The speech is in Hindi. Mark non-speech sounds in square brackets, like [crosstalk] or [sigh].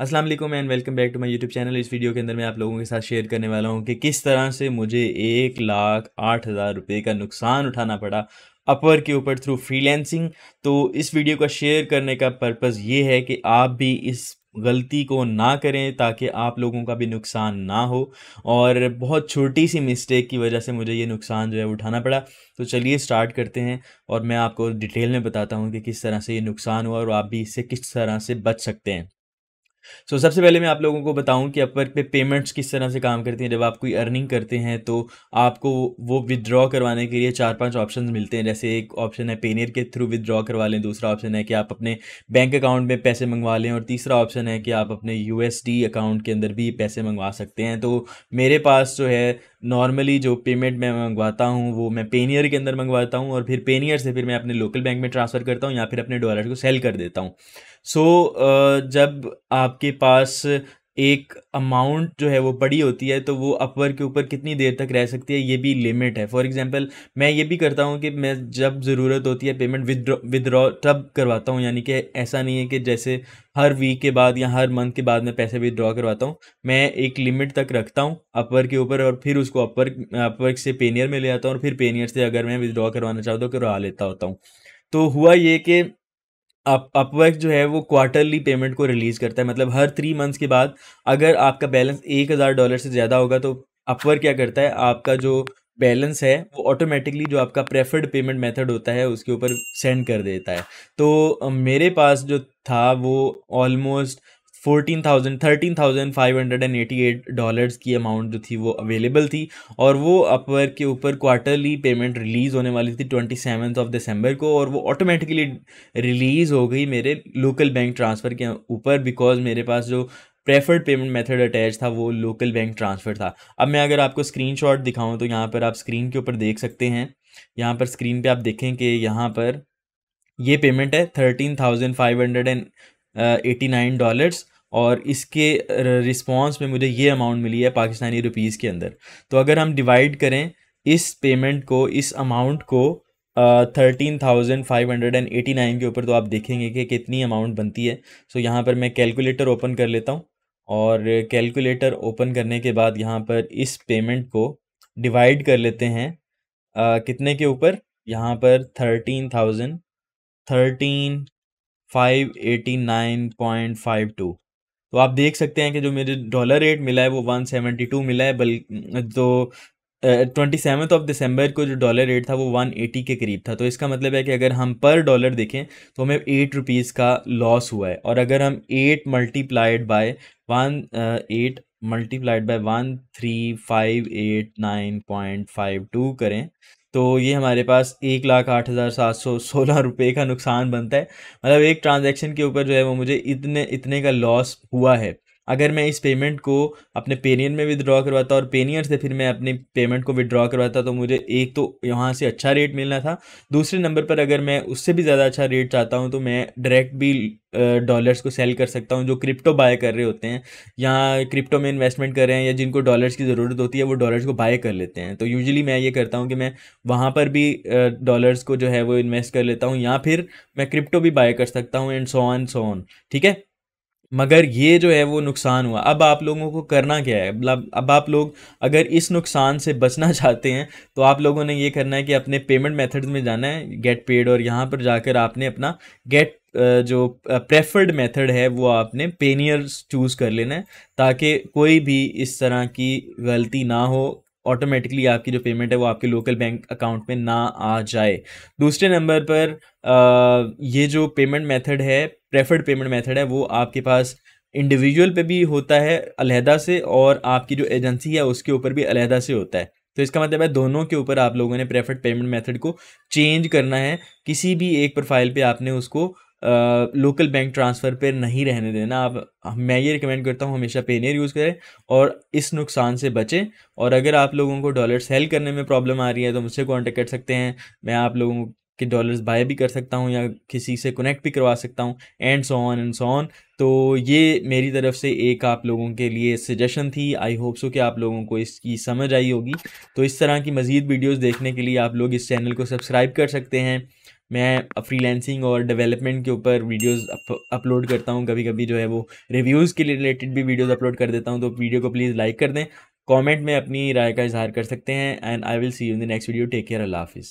अस्सलाम वालेकुम and welcome back to my YouTube channel इस वीडियो के अंदर मैं आप लोगों के साथ शेयर करने वाला हूं कि किस तरह से मुझे एक लाख आठ हज़ार रुपये का नुकसान उठाना पड़ा अपर के ऊपर थ्रू फ्रीलैंसिंग तो इस वीडियो का शेयर करने का पर्पज़ ये है कि आप भी इस गलती को ना करें ताकि आप लोगों का भी नुकसान ना हो और बहुत छोटी सी मिस्टेक की वजह से मुझे ये नुकसान जो है उठाना पड़ा तो चलिए स्टार्ट करते हैं और मैं आपको डिटेल में बताता हूँ कि किस तरह से ये नुकसान हुआ और आप भी इससे किस तरह से बच सकते हैं सो so, सबसे पहले मैं आप लोगों को बताऊं कि अपवर्क पे पेमेंट्स किस तरह से काम करती हैं जब आप कोई अर्निंग करते हैं तो आपको वो विदड्रॉ करवाने के लिए चार पांच ऑप्शन मिलते हैं जैसे एक ऑप्शन है पेनियर के थ्रू विदड्रॉ करवा लें दूसरा ऑप्शन है कि आप अपने बैंक अकाउंट में पैसे मंगवा लें और तीसरा ऑप्शन है कि आप अपने यू अकाउंट के अंदर भी पैसे मंगवा सकते हैं तो मेरे पास जो है नॉर्मली जो पेमेंट मैं मंगवाता हूँ वो मैं पेनियर के अंदर मंगवाता हूँ और फिर पेनियर से फिर मैं अपने लोकल बैंक में ट्रांसफ़र करता हूँ या फिर अपने डॉलर को सेल कर देता हूँ सो अ, जब आपके पास एक अमाउंट जो है वो बड़ी होती है तो वो अपवर के ऊपर कितनी देर तक रह सकती है ये भी लिमिट है फॉर एग्जांपल मैं ये भी करता हूँ कि मैं जब ज़रूरत होती है पेमेंट विदड्रॉ विदड्रॉ तब करवाता हूँ यानी कि ऐसा नहीं है कि जैसे हर वीक के बाद या हर मंथ के बाद मैं पैसे विदड्रॉ करवाता हूँ मैं एक लिमिट तक रखता हूँ अपवर के ऊपर और फिर उसको अपवर अपवर से पेनियर में ले आता हूँ और फिर पेनियर से अगर मैं विदड्रॉ करवाना चाहूँ तो करवा लेता होता हूँ तो हुआ ये कि अपवर्क जो है वो क्वार्टरली पेमेंट को रिलीज़ करता है मतलब हर थ्री मंथ्स के बाद अगर आपका बैलेंस एक हज़ार डॉलर से ज़्यादा होगा तो अपवर्क क्या करता है आपका जो बैलेंस है वो ऑटोमेटिकली जो आपका प्रेफर्ड पेमेंट मेथड होता है उसके ऊपर सेंड कर देता है तो मेरे पास जो था वो almost fourteen thousand thirteen thousand five hundred and eighty eight dollars की अमाउंट जो थी वो अवेलेबल थी और वो अपवर के ऊपर क्वार्टरली पेमेंट रिलीज़ होने वाली थी ट्वेंटी सेवन ऑफ दिसंबर को और वो ऑटोमेटिकली रिलीज़ हो गई मेरे लोकल बैंक ट्रांसफ़र के ऊपर बिकॉज मेरे पास जो प्रेफर्ड पेमेंट मेथड अटैच था वो लोकल बैंक ट्रांसफ़र था अब मैं अगर आपको स्क्रीन शॉट दिखाऊँ तो यहाँ पर आप स्क्रीन के ऊपर देख सकते हैं यहाँ पर स्क्रीन पर आप देखें कि यहाँ पर ये पेमेंट है thirteen thousand five hundred and eighty nine dollars और इसके रिस्पॉन्स में मुझे ये अमाउंट मिली है पाकिस्तानी रुपीज़ के अंदर तो अगर हम डिवाइड करें इस पेमेंट को इस अमाउंट को thirteen thousand five hundred and eighty nine के ऊपर तो आप देखेंगे कि कितनी अमाउंट बनती है सो so, यहाँ पर मैं कैलकुलेटर ओपन कर लेता हूँ और कैलकुलेटर ओपन करने के बाद यहाँ पर इस पेमेंट को डिवाइड कर लेते हैं uh, कितने के ऊपर यहाँ पर thirteen thousand thirteen five eighty nine point five two तो आप देख सकते हैं कि जो मेरे डॉलर रेट मिला है वो 172 मिला है बल तो ट्वेंटी सेवन्थ ऑफ दिसंबर को जो डॉलर रेट था वो 180 के करीब था तो इसका मतलब है कि अगर हम पर डॉलर देखें तो हमें एट रुपीज़ का लॉस हुआ है और अगर हम eight multiplied by one eight multiplied by one three five eight nine point five two करें तो ये हमारे पास एक लाख आठ हज़ार सात सौ सोलह रुपये का नुकसान बनता है मतलब एक ट्रांजैक्शन के ऊपर जो है वो मुझे इतने इतने का लॉस हुआ है अगर मैं इस पेमेंट को अपने पेनियन में विदड्रॉ करवाता और पेनियन से फिर मैं अपनी पेमेंट को विदड्रॉ करवाता तो मुझे एक तो यहाँ से अच्छा रेट मिलना था दूसरे नंबर पर अगर मैं उससे भी ज़्यादा अच्छा रेट चाहता हूँ तो मैं डायरेक्ट भी डॉलर्स को सेल कर सकता हूँ जो क्रिप्टो बाय कर रहे होते हैं या क्रिप्टो में इन्वेस्टमेंट कर रहे हैं या जिनको डॉलर्स की ज़रूरत होती है वो डॉलर्स को बाय कर लेते हैं तो यूजली मैं ये करता हूँ कि मैं वहाँ पर भी डॉलर्स को जो है वो इन्वेस्ट कर लेता हूँ या फिर मैं क्रिप्टो भी बाय कर सकता हूँ and so on so on ठीक है मगर ये जो है वो नुकसान हुआ अब आप लोगों को करना क्या है मतलब अब आप लोग अगर इस नुकसान से बचना [laughs] चाहते हैं तो आप लोगों ने ये करना है कि अपने पेमेंट मेथड्स में जाना है गेट पेड और यहाँ पर जाकर आपने अपना गेट जो प्रेफर्ड मेथड है वो आपने पेनियर चूज़ कर लेना है ताकि कोई भी इस तरह की गलती ना हो ऑटोमेटिकली आपकी जो पेमेंट है वो आपके लोकल बैंक अकाउंट में ना आ जाए दूसरे नंबर पर आ, ये जो पेमेंट मेथड है प्रेफर्ड पेमेंट मेथड है वो आपके पास इंडिविजुअल पे भी होता है अलहदा से और आपकी जो एजेंसी है उसके ऊपर भी अलहदा से होता है तो इसका मतलब है दोनों के ऊपर आप लोगों ने प्रेफर्ड पेमेंट मेथड को चेंज करना है किसी भी एक प्रोफाइल पे आपने उसको लोकल बैंक ट्रांसफ़र पर नहीं रहने देना आप मैं ये रिकमेंड करता हूँ हमेशा पेनियर यूज़ करें और इस नुकसान से बचें और अगर आप लोगों को डॉलर सेल करने में प्रॉब्लम आ रही है तो मुझसे कांटेक्ट कर सकते हैं मैं आप लोगों कि डॉलर्स बाय भी कर सकता हूँ या किसी से कनेक्ट भी करवा सकता हूँ and so on and so on तो ये मेरी तरफ से एक आप लोगों के लिए सजेशन थी आई होप सो कि आप लोगों को इसकी समझ आई होगी तो इस तरह की मज़ीद वीडियोस देखने के लिए आप लोग इस चैनल को सब्सक्राइब कर सकते हैं मैं फ्रीलैंसिंग और डेवलपमेंट के ऊपर वीडियोस अप, अपलोड करता हूँ कभी कभी जो है वो रिव्यूज़ के रिलेटेड भी वीडियोस अपलोड कर देता हूँ तो वीडियो को प्लीज़ लाइक कर दें कमेंट में अपनी राय का इजहार कर सकते हैं and I will see you in the next video take care अल्लाह हाफिज़